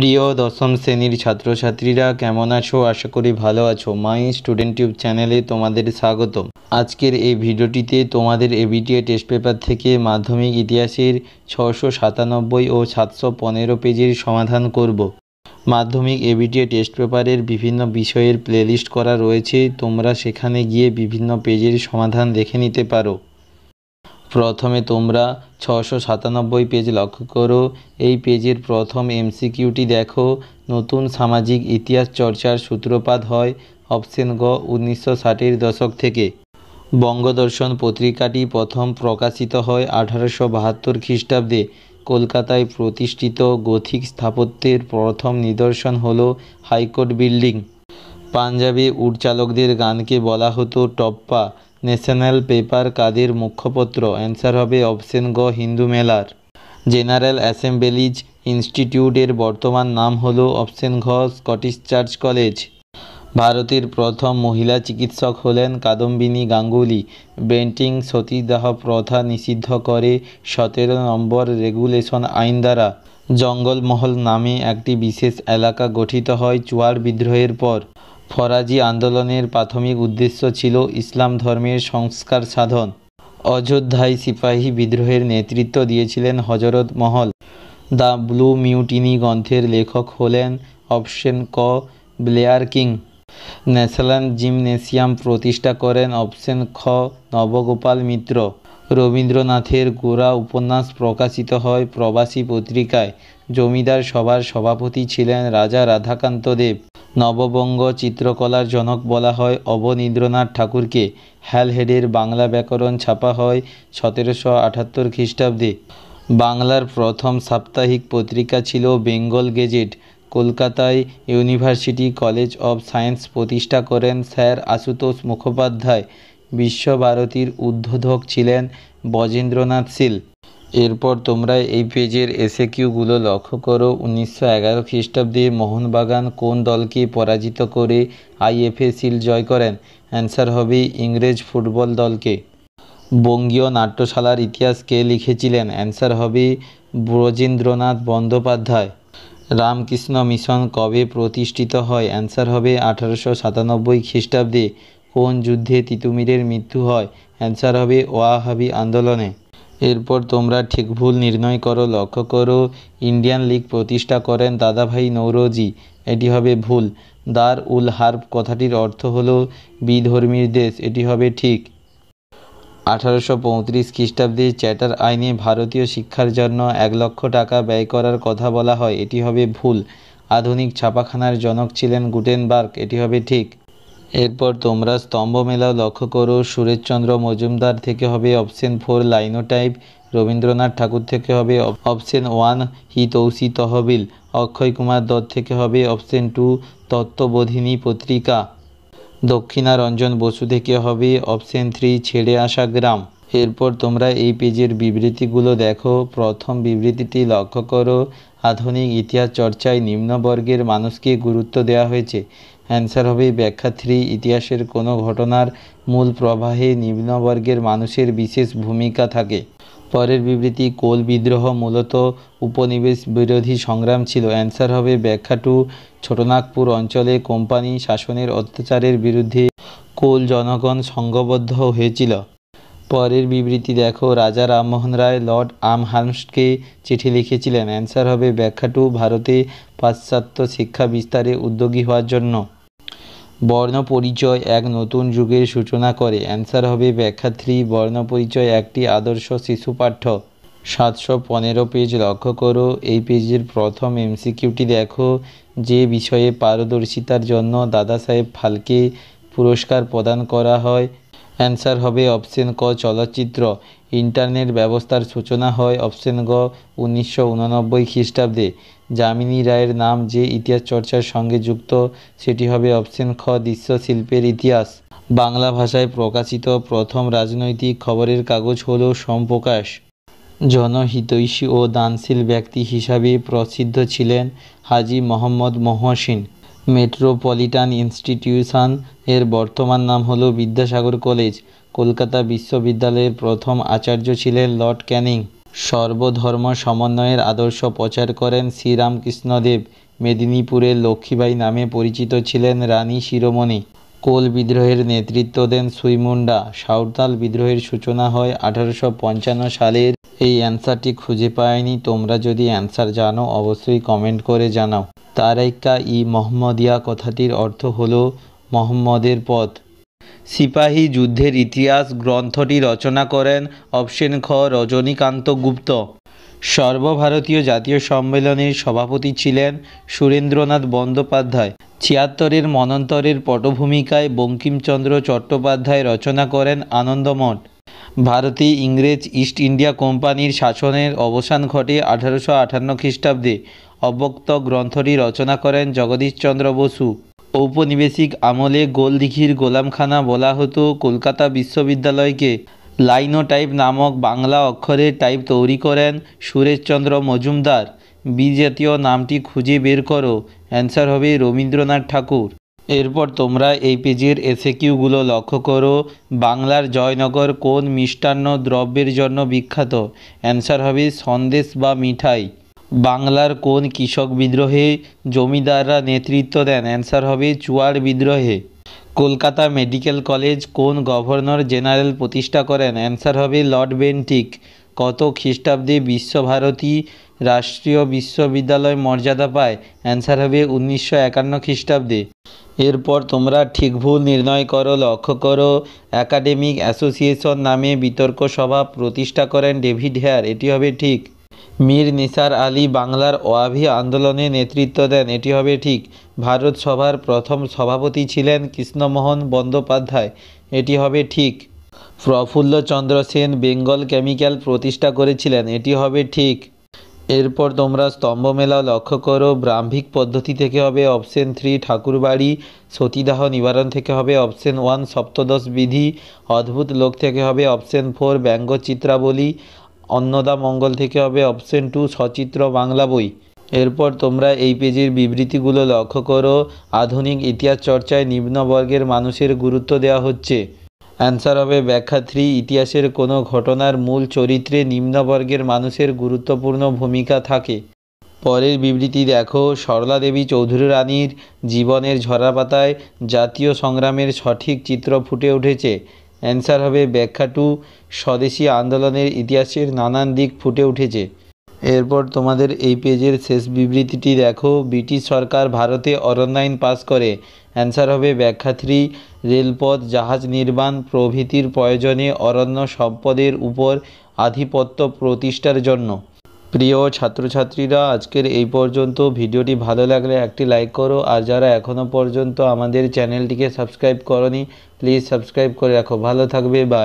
প্রিয় দশম শ্রেণীর ছাত্রছাত্রীরা কেমন আছো আশা করি ভালো আছো মাই স্টুডেন্ট টিউব চ্যানেলে তোমাদের স্বাগতম আজকের এই ভিডিওটিতে তোমাদের এবিটিএ টেস্ট পেপার থেকে মাধ্যমিক ইতিহাসের ছশো সাতানব্বই ও সাতশো পনেরো পেজের সমাধান করব মাধ্যমিক এবিটিএ টেস্ট পেপারের বিভিন্ন বিষয়ের প্লেলিস্ট করা রয়েছে তোমরা সেখানে গিয়ে বিভিন্ন পেজের সমাধান দেখে নিতে পারো প্রথমে তোমরা ছশো সাতানব্বই পেজ লক্ষ্য করো এই পেজের প্রথম এমসিকিউটি দেখো নতুন সামাজিক ইতিহাস চর্চার সূত্রপাত হয় অপশেন গ উনিশশো ষাটের দশক থেকে বঙ্গদর্শন পত্রিকাটি প্রথম প্রকাশিত হয় আঠারোশো বাহাত্তর খ্রিস্টাব্দে কলকাতায় প্রতিষ্ঠিত গথিক স্থাপত্যের প্রথম নিদর্শন হল হাইকোর্ট বিল্ডিং পাঞ্জাবে উটচালকদের গানকে বলা হতো টপ্পা ন্যাশনাল পেপার কাদের মুখপত্র অ্যান্সার হবে অপশন গ হিন্দু মেলার জেনারেল অ্যাসেম্বলিজ ইনস্টিটিউটের বর্তমান নাম হল অপশন ঘ স্কটিশ চার্চ কলেজ ভারতের প্রথম মহিলা চিকিৎসক হলেন কাদম্বিনী গাঙ্গুলি বেন্টিং সতীদাহ প্রথা নিষিদ্ধ করে সতেরো নম্বর রেগুলেশন আইন দ্বারা জঙ্গলমহল নামে একটি বিশেষ এলাকা গঠিত হয় চুয়ার বিদ্রোহের পর ফরাজি আন্দোলনের প্রাথমিক উদ্দেশ্য ছিল ইসলাম ধর্মের সংস্কার সাধন অযোধ্যায় সিপাহী বিদ্রোহের নেতৃত্ব দিয়েছিলেন হজরত মহল দ্য ব্লু মিউটিনি গ্রন্থের লেখক হলেন অপশন ক ব্লেয়ার কিং ন্যাশনাল জিমনেসিয়াম প্রতিষ্ঠা করেন অপশন খ নবগোপাল মিত্র রবীন্দ্রনাথের গোরা উপন্যাস প্রকাশিত হয় প্রবাসী পত্রিকায় জমিদার সভার সভাপতি ছিলেন রাজা রাধাকান্ত দেব নববঙ্গ চিত্রকলার জনক বলা হয় অবনীন্দ্রনাথ ঠাকুরকে হ্যালহেডের বাংলা ব্যাকরণ ছাপা হয় সতেরোশো আটাত্তর খ্রিস্টাব্দে বাংলার প্রথম সাপ্তাহিক পত্রিকা ছিল বেঙ্গল গেজেট কলকাতায় ইউনিভার্সিটি কলেজ অব সায়েন্স প্রতিষ্ঠা করেন স্যার আশুতোষ মুখোপাধ্যায় বিশ্বভারতীর উদ্বোধক ছিলেন বজেন্দ্রনাথ শীল এরপর তোমরা এই পেজের এসে কিউগুলো লক্ষ্য করো উনিশশো এগারো খ্রিস্টাব্দে মোহনবাগান কোন দলকে পরাজিত করে আইএফএ সিল জয় করেন অ্যান্সার হবে ইংরেজ ফুটবল দলকে বঙ্গীয় নাট্যশালার ইতিহাস কে লিখেছিলেন অ্যান্সার হবে ব্রজেন্দ্রনাথ বন্দ্যোপাধ্যায় রামকৃষ্ণ মিশন কবে প্রতিষ্ঠিত হয় অ্যান্সার হবে আঠারোশো সাতানব্বই খ্রিস্টাব্দে কোন যুদ্ধে তিতুমিরের মৃত্যু হয় অ্যান্সার হবে ওয়াহাবি আন্দোলনে এরপর তোমরা ঠিক ভুল নির্ণয় করো লক্ষ্য করো ইন্ডিয়ান লিগ প্রতিষ্ঠা করেন দাদাভাই নৌরোজি এটি হবে ভুল দার উল হার্ব কথাটির অর্থ হল বিধর্মীর দেশ এটি হবে ঠিক আঠারোশো পঁয়ত্রিশ খ্রিস্টাব্দে চ্যাটার আইনে ভারতীয় শিক্ষার জন্য এক লক্ষ টাকা ব্যয় করার কথা বলা হয় এটি হবে ভুল আধুনিক ছাপাখানার জনক ছিলেন গুটেনবার্গ এটি হবে ঠিক এরপর তোমরা স্তম্ভ মেলা লক্ষ্য করো সুরেশচন্দ্র মজুমদার থেকে হবে option four linotype Rabindranath Tagore থেকে হবে অপশন ওয়ান হি তৌসি তহবিল অক্ষয় কুমার দত্ত থেকে হবে অপশন টু তত্ত্ববোধিনী পত্রিকা দক্ষিণারঞ্জন বসু থেকে হবে অপশন থ্রি ছেড়ে আসা গ্রাম এরপর তোমরা এই পেজের বিবৃতিগুলো দেখো প্রথম বিবৃতিটি লক্ষ্য করো আধুনিক ইতিহাস চর্চায় নিম্নবর্গের মানুষকে গুরুত্ব দেওয়া হয়েছে অ্যান্সার হবে ব্যাখ্যা থ্রি ইতিহাসের কোনো ঘটনার মূল প্রবাহে নিম্নবর্গের মানুষের বিশেষ ভূমিকা থাকে পরের বিবৃতি কোল বিদ্রোহ মূলত উপনিবেশ বিরোধী সংগ্রাম ছিল অ্যান্সার হবে ব্যাখ্যা টু ছোটনাগপুর অঞ্চলে কোম্পানি শাসনের অত্যাচারের বিরুদ্ধে কোল জনগণ সংঘবদ্ধ হয়েছিল পরের বিবৃতি দেখো রাজা রামমোহন রায় লর্ড আমহার্মস্টকে চিঠি লিখেছিলেন অ্যান্সার হবে ব্যাখ্যা টু ভারতে পাশ্চাত্য শিক্ষা বিস্তারে উদ্যোগী হওয়ার জন্য বর্ণ পরিচয় এক নতুন যুগের সূচনা করে অ্যান্সার হবে ব্যাখ্যা থ্রি বর্ণ পরিচয় একটি আদর্শ শিশু পাঠ্য সাতশো পনেরো পেজ লক্ষ্য করো এই পেজের প্রথম এমসিকিউটি দেখো যে বিষয়ে পারদর্শিতার জন্য দাদা সাহেব ফালকে পুরস্কার প্রদান করা হয় অ্যান্সার হবে অপশন ক চলচ্চিত্র ইন্টারনেট ব্যবস্থার সূচনা হয় অপশন গ উনিশশো উননব্বই খ্রিস্টাব্দে যামিনী রায়ের নাম যে ইতিহাস চর্চার সঙ্গে যুক্ত সেটি হবে অপশন খ শিল্পের ইতিহাস বাংলা ভাষায় প্রকাশিত প্রথম রাজনৈতিক খবরের কাগজ হল সমপ্রকাশ জনহিতৈষী ও দানশীল ব্যক্তি হিসাবে প্রসিদ্ধ ছিলেন হাজি মোহাম্মদ মহসিন মেট্রোপলিটান ইনস্টিটিউশন এর বর্তমান নাম হল বিদ্যাসাগর কলেজ কলকাতা বিশ্ববিদ্যালয়ের প্রথম আচার্য ছিলেন লর্ড ক্যানিং সর্বধর্ম সমন্বয়ের আদর্শ প্রচার করেন শ্রীরামকৃষ্ণদেব মেদিনীপুরের লক্ষ্মীবাই নামে পরিচিত ছিলেন রানী শিরোমণি কোল বিদ্রোহের নেতৃত্ব দেন সুইমুন্ডা সাঁওতাল বিদ্রোহের সূচনা হয় আঠারোশো সালের এই অ্যান্সারটি খুঁজে পায়নি তোমরা যদি অ্যান্সার জানো অবশ্যই কমেন্ট করে জানাও তারাইকা ই মোহাম্মদিয়া কথাটির অর্থ হল মোহাম্মদের পথ সিপাহী যুদ্ধের ইতিহাস গ্রন্থটি রচনা করেন অপশেন খ রজনীকান্ত গুপ্ত সর্বভারতীয় জাতীয় সম্মেলনের সভাপতি ছিলেন সুরেন্দ্রনাথ বন্দ্যোপাধ্যায় ছিয়াত্তরের মনন্তরের পটভূমিকায় বঙ্কিমচন্দ্র চট্টোপাধ্যায় রচনা করেন আনন্দমঠ ভারতে ইংরেজ ইস্ট ইন্ডিয়া কোম্পানির শাসনের অবসান ঘটে আঠারোশো আঠান্ন খ্রিস্টাব্দে অব্যক্ত গ্রন্থটি রচনা করেন জগদীশচন্দ্র বসু ঔপনিবেশিক আমলে গোলদিঘির গোলামখানা বলা হতো কলকাতা বিশ্ববিদ্যালয়কে লাইনোটাইপ নামক বাংলা অক্ষরের টাইপ তৈরি করেন সুরেশচন্দ্র মজুমদার বিজাতীয় নামটি খুঁজে বের করো অ্যান্সার হবে রবীন্দ্রনাথ ঠাকুর এরপর তোমরা এই পেজের এসএকিউগুলো লক্ষ্য করো বাংলার জয়নগর কোন মিষ্টান্ন দ্রব্যের জন্য বিখ্যাত অ্যান্সার হবে সন্দেশ বা মিঠাই বাংলার কোন কৃষক বিদ্রোহে জমিদাররা নেতৃত্ব দেন অ্যান্সার হবে চুয়ার বিদ্রোহে কলকাতা মেডিকেল কলেজ কোন গভর্নর জেনারেল প্রতিষ্ঠা করেন অ্যান্সার হবে লর্ড বেন্টিক কত খ্রিস্টাব্দে বিশ্বভারতী রাষ্ট্রীয় বিশ্ববিদ্যালয় মর্যাদা পায় অ্যান্সার হবে উনিশশো একান্ন খ্রিস্টাব্দে এরপর তোমরা ঠিক ভুল নির্ণয় করো লক্ষ্য করো একাডেমিক অ্যাসোসিয়েশন নামে বিতর্ক সভা প্রতিষ্ঠা করেন ডেভিড হেয়ার এটি হবে ঠিক মীর নিসার আলী বাংলার ওয়াভি আন্দোলনে নেতৃত্ব দেন এটি হবে ঠিক ভারত সভার প্রথম সভাপতি ছিলেন কৃষ্ণমোহন বন্দ্যোপাধ্যায় এটি হবে ঠিক প্রফুল্ল চন্দ্র সেন বেঙ্গল কেমিক্যাল প্রতিষ্ঠা করেছিলেন এটি হবে ঠিক এরপর তোমরা স্তম্ভ মেলা লক্ষ্য করো ব্রাহ্মিক পদ্ধতি থেকে হবে অপশন থ্রি ঠাকুরবাড়ি সতীদাহ নিবারণ থেকে হবে অপশন ওয়ান সপ্তদশ বিধি অদ্ভুত লোক থেকে হবে অপশন ফোর ব্যঙ্গ চিত্রাবলী অন্নদা মঙ্গল থেকে হবে অপশন টু সচিত্র বাংলা বই এরপর তোমরা এই পেজের বিবৃতিগুলো লক্ষ্য করো আধুনিক ইতিহাস চর্চায় নিম্নবর্গের মানুষের গুরুত্ব দেওয়া হচ্ছে অ্যান্সার হবে ব্যাখ্যা থ্রি ইতিহাসের কোনো ঘটনার মূল চরিত্রে নিম্নবর্গের মানুষের গুরুত্বপূর্ণ ভূমিকা থাকে পরের বিবৃতি দেখো সরলা দেবী চৌধুরী রানীর জীবনের ঝরাপাতায় জাতীয় সংগ্রামের সঠিক চিত্র ফুটে উঠেছে অ্যান্সার হবে ব্যাখ্যা টু স্বদেশি আন্দোলনের ইতিহাসের নানান দিক ফুটে উঠেছে এরপর তোমাদের এই পেজের শেষ বিবৃতিটি দেখো ব্রিটিশ সরকার ভারতে অরণ্য আইন পাস করে অ্যান্সার হবে ব্যাখ্যা থ্রি রেলপথ জাহাজ নির্মাণ প্রভৃতির প্রয়োজনে অরণ্য সম্পদের উপর আধিপত্য প্রতিষ্ঠার জন্য প্রিয় ছাত্রছাত্রীরা আজকের এই পর্যন্ত ভিডিওটি ভালো লাগলে একটি লাইক করো আর যারা এখনও পর্যন্ত আমাদের চ্যানেলটিকে সাবস্ক্রাইব করনি प्लिज सबसक्राइब कर रखो भलो थक बै